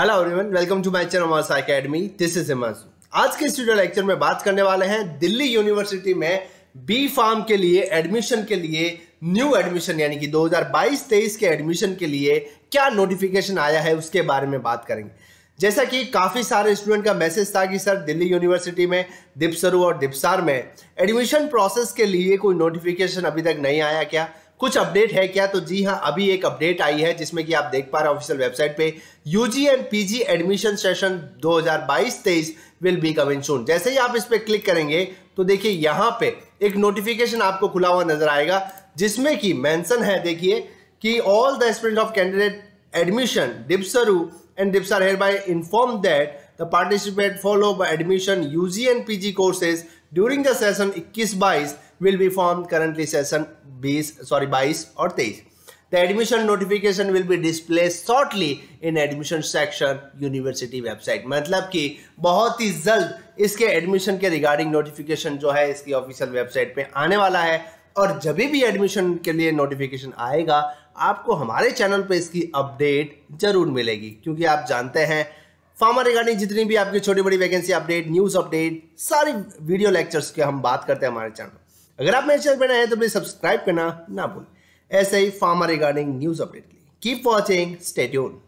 hello everyone welcome to my channel Mars academy this is Himanshu आज के studio lecture में बात करने वाले हैं दिल्ली यूनिवर्सिटी में बी फार्म के लिए एडमिशन के लिए न्यू एडमिशन यानी कि 2022-23 के एडमिशन के लिए क्या नोटिफिकेशन आया है उसके बारे में बात करेंगे जैसा कि काफ़ी सारे स्टूडेंट का मैसेज था कि सर दिल्ली यूनिवर्सिटी में दिपसरू और दिपसार में एडमिशन प्रोसेस के लिए कोई नोटिफिकेशन अभी तक नहीं आया क्या कुछ अपडेट है क्या तो जी हाँ अभी एक अपडेट आई है जिसमें कि आप देख पा रहे हैं ऑफिशियल वेबसाइट पे UG and PG admission session 2022-23 will be coming soon जैसे ही आप इस पर क्लिक करेंगे तो देखिए यहां पे एक नोटिफिकेशन आपको खुला हुआ नजर आएगा जिसमें कि मेंशन है देखिए कि all the student of candidate admission DPSRU and DIPSAR here hereby inform that the participant follow by admission UG and PG courses during the session इक्कीस बाईस will be form currently session 20 sorry 22 और 23 the admission notification will be display shortly in admission section university website मतलब कि बहुत ही जल्द इसके admission के regarding notification जो है इसकी ऑफिशियल वेबसाइट पर आने वाला है और जब भी एडमिशन के लिए नोटिफिकेशन आएगा आपको हमारे चैनल पर इसकी अपडेट जरूर मिलेगी क्योंकि आप जानते हैं फार्मा रिगार्डिंग जितनी भी आपकी छोटी बड़ी वैकेंसी अपडेट न्यूज़ अपडेट सारी वीडियो लेक्चर्स की हम बात करते हैं हमारे चैनल अगर आप मेरे चैनल पर नए तो प्लीज़ सब्सक्राइब करना ना भूल ऐसे ही फार्मा रिगार्डिंग न्यूज़ अपडेट के लिए कीप वॉचिंग स्टेट्यून